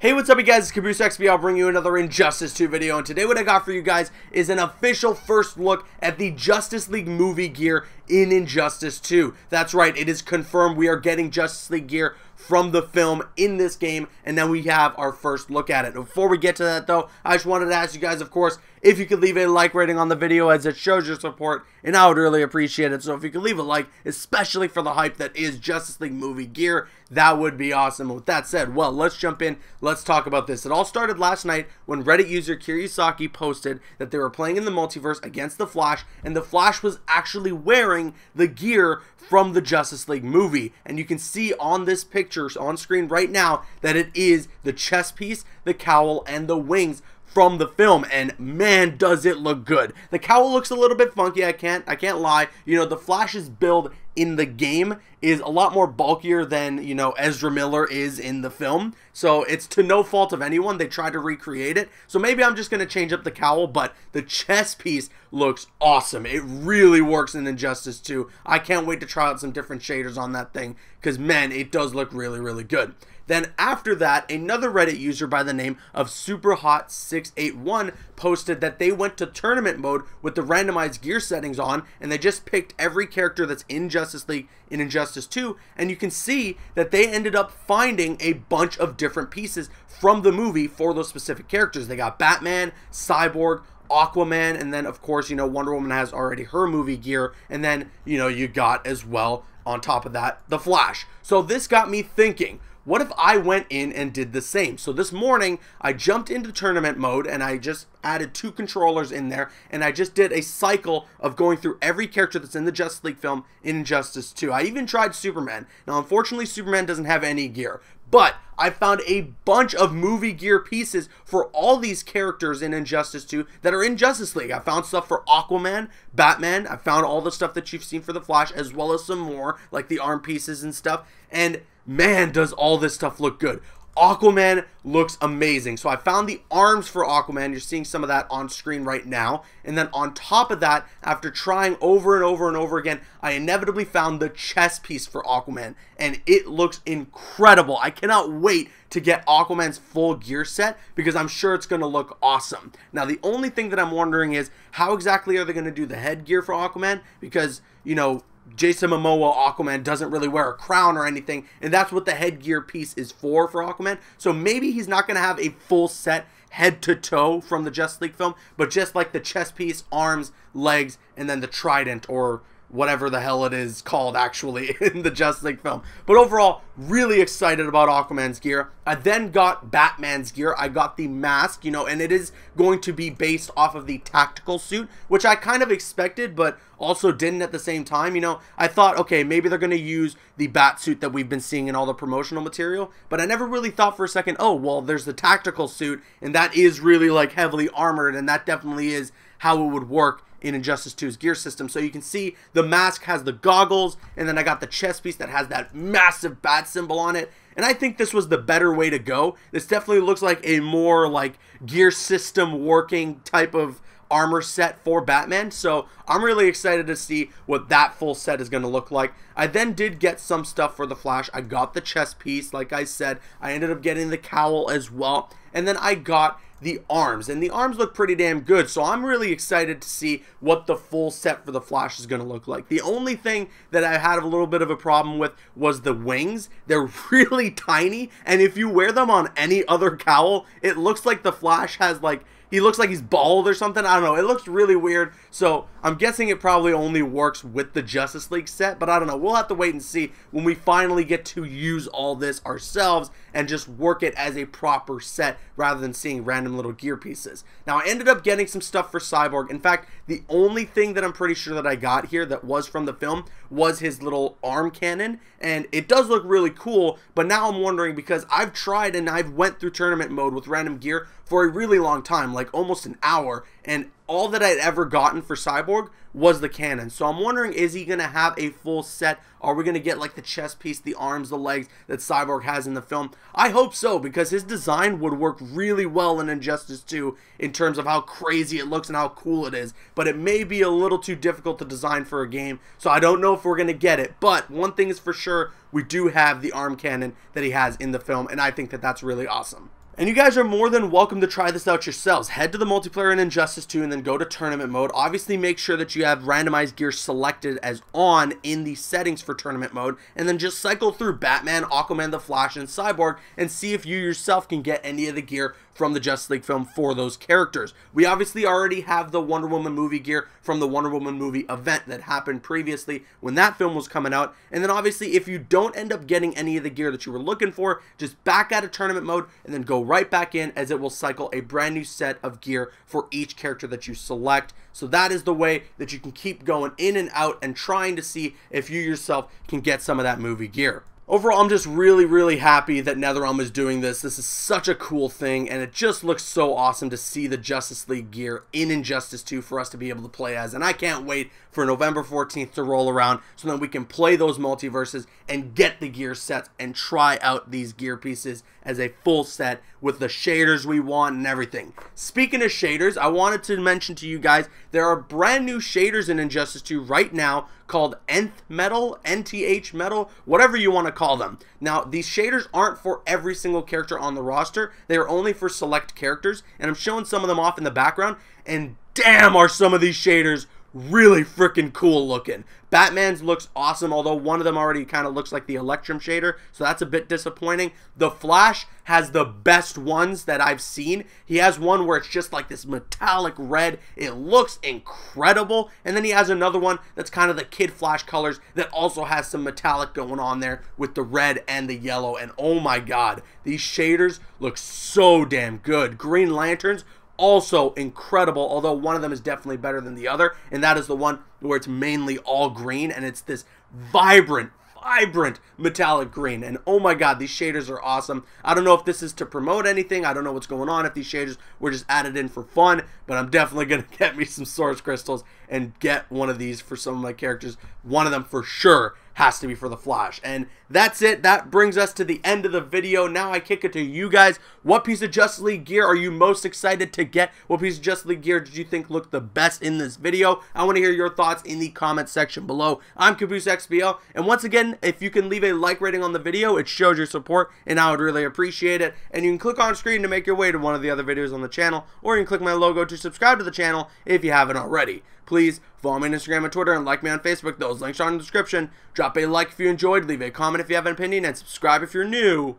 Hey, what's up, you guys? It's Caboose XB. I'll bring you another Injustice 2 video, and today what I got for you guys is an official first look at the Justice League movie gear in Injustice 2. That's right, it is confirmed we are getting Justice League gear from the film in this game, and then we have our first look at it. Before we get to that, though, I just wanted to ask you guys, of course, if you could leave a like rating on the video as it shows your support, and I would really appreciate it. So if you could leave a like, especially for the hype that is Justice League movie gear, that would be awesome. with that said, well, let's jump in. Let's talk about this. It all started last night when Reddit user Kiryosaki posted that they were playing in the multiverse against the Flash, and the Flash was actually wearing wearing the gear from the Justice League movie. And you can see on this picture on screen right now that it is the chest piece, the cowl, and the wings from the film and man does it look good the cowl looks a little bit funky i can't i can't lie you know the flash's build in the game is a lot more bulkier than you know ezra miller is in the film so it's to no fault of anyone they tried to recreate it so maybe i'm just going to change up the cowl but the chest piece looks awesome it really works in injustice 2 i can't wait to try out some different shaders on that thing because man it does look really really good then after that, another Reddit user by the name of Superhot681 posted that they went to tournament mode with the randomized gear settings on and they just picked every character that's in Justice League in Injustice 2 and you can see that they ended up finding a bunch of different pieces from the movie for those specific characters. They got Batman, Cyborg, Aquaman, and then of course, you know, Wonder Woman has already her movie gear, and then, you know, you got as well on top of that, The Flash. So this got me thinking, what if I went in and did the same? So this morning, I jumped into tournament mode and I just added two controllers in there and I just did a cycle of going through every character that's in the Justice League film in Justice 2. I even tried Superman. Now, unfortunately, Superman doesn't have any gear, but I found a bunch of movie gear pieces for all these characters in Injustice 2 that are in Justice League. I found stuff for Aquaman, Batman, I found all the stuff that you've seen for The Flash, as well as some more, like the arm pieces and stuff. And man, does all this stuff look good. Aquaman looks amazing. So I found the arms for Aquaman. You're seeing some of that on screen right now. And then on top of that, after trying over and over and over again, I inevitably found the chest piece for Aquaman. And it looks incredible. I cannot wait to get Aquaman's full gear set because I'm sure it's going to look awesome. Now, the only thing that I'm wondering is how exactly are they going to do the headgear for Aquaman? Because, you know, Jason Momoa Aquaman doesn't really wear a crown or anything, and that's what the headgear piece is for for Aquaman. So maybe he's not going to have a full set head to toe from the Justice League film, but just like the chest piece, arms, legs, and then the trident or whatever the hell it is called actually in the Justice League film. But overall, really excited about Aquaman's gear. I then got Batman's gear. I got the mask, you know, and it is going to be based off of the tactical suit, which I kind of expected, but also didn't at the same time. You know, I thought, okay, maybe they're going to use the bat suit that we've been seeing in all the promotional material, but I never really thought for a second, oh, well, there's the tactical suit, and that is really like heavily armored, and that definitely is how it would work in Injustice 2's gear system. So you can see the mask has the goggles, and then I got the chest piece that has that massive bat symbol on it. And I think this was the better way to go. This definitely looks like a more like gear system working type of armor set for Batman. So I'm really excited to see what that full set is going to look like. I then did get some stuff for the Flash. I got the chest piece, like I said. I ended up getting the cowl as well. And then I got the arms and the arms look pretty damn good so i'm really excited to see what the full set for the flash is going to look like the only thing that i had a little bit of a problem with was the wings they're really tiny and if you wear them on any other cowl it looks like the flash has like he looks like he's bald or something. I don't know. It looks really weird. So I'm guessing it probably only works with the Justice League set, but I don't know. We'll have to wait and see when we finally get to use all this ourselves and just work it as a proper set rather than seeing random little gear pieces. Now, I ended up getting some stuff for Cyborg. In fact, the only thing that I'm pretty sure that I got here that was from the film was his little arm cannon, and it does look really cool, but now I'm wondering because I've tried and I've went through tournament mode with random gear for a really long time, like almost an hour, and all that I'd ever gotten for Cyborg was the cannon. So I'm wondering, is he going to have a full set? Are we going to get like the chest piece, the arms, the legs that Cyborg has in the film? I hope so, because his design would work really well in Injustice 2 in terms of how crazy it looks and how cool it is. But it may be a little too difficult to design for a game, so I don't know if we're going to get it. But one thing is for sure, we do have the arm cannon that he has in the film, and I think that that's really awesome. And you guys are more than welcome to try this out yourselves. Head to the multiplayer in Injustice 2 and then go to tournament mode. Obviously make sure that you have randomized gear selected as on in the settings for tournament mode and then just cycle through Batman, Aquaman, The Flash, and Cyborg and see if you yourself can get any of the gear from the Justice League film for those characters. We obviously already have the Wonder Woman movie gear from the Wonder Woman movie event that happened previously when that film was coming out. And then obviously, if you don't end up getting any of the gear that you were looking for, just back out of tournament mode and then go right back in as it will cycle a brand new set of gear for each character that you select. So that is the way that you can keep going in and out and trying to see if you yourself can get some of that movie gear. Overall, I'm just really, really happy that NetherRealm is doing this. This is such a cool thing, and it just looks so awesome to see the Justice League gear in Injustice 2 for us to be able to play as. And I can't wait for November 14th to roll around so that we can play those multiverses and get the gear sets and try out these gear pieces as a full set with the shaders we want and everything. Speaking of shaders, I wanted to mention to you guys, there are brand new shaders in Injustice 2 right now called Nth Metal, NTH Metal, whatever you want to call them. Now, these shaders aren't for every single character on the roster. They are only for select characters, and I'm showing some of them off in the background, and damn are some of these shaders really freaking cool looking. Batman's looks awesome, although one of them already kind of looks like the Electrum shader, so that's a bit disappointing. The Flash has the best ones that I've seen. He has one where it's just like this metallic red. It looks incredible. And then he has another one that's kind of the Kid Flash colors that also has some metallic going on there with the red and the yellow. And oh my god, these shaders look so damn good. Green Lanterns also incredible, although one of them is definitely better than the other, and that is the one where it's mainly all green and it's this vibrant, vibrant metallic green. And oh my god, these shaders are awesome. I don't know if this is to promote anything. I don't know what's going on, if these shaders were just added in for fun, but I'm definitely going to get me some source crystals and get one of these for some of my characters. One of them for sure has to be for the Flash. And that's it. That brings us to the end of the video. Now I kick it to you guys. What piece of Justice League gear are you most excited to get? What piece of Justice League gear did you think looked the best in this video? I want to hear your thoughts in the comment section below. I'm Caboose XBL. And once again, if you can leave a like rating on the video, it shows your support and I would really appreciate it. And you can click on screen to make your way to one of the other videos on the channel or you can click my logo to subscribe to the channel if you haven't already. Please please follow me on Instagram and Twitter and like me on Facebook. Those links are in the description. Drop a like if you enjoyed, leave a comment if you have an opinion, and subscribe if you're new.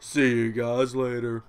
See you guys later.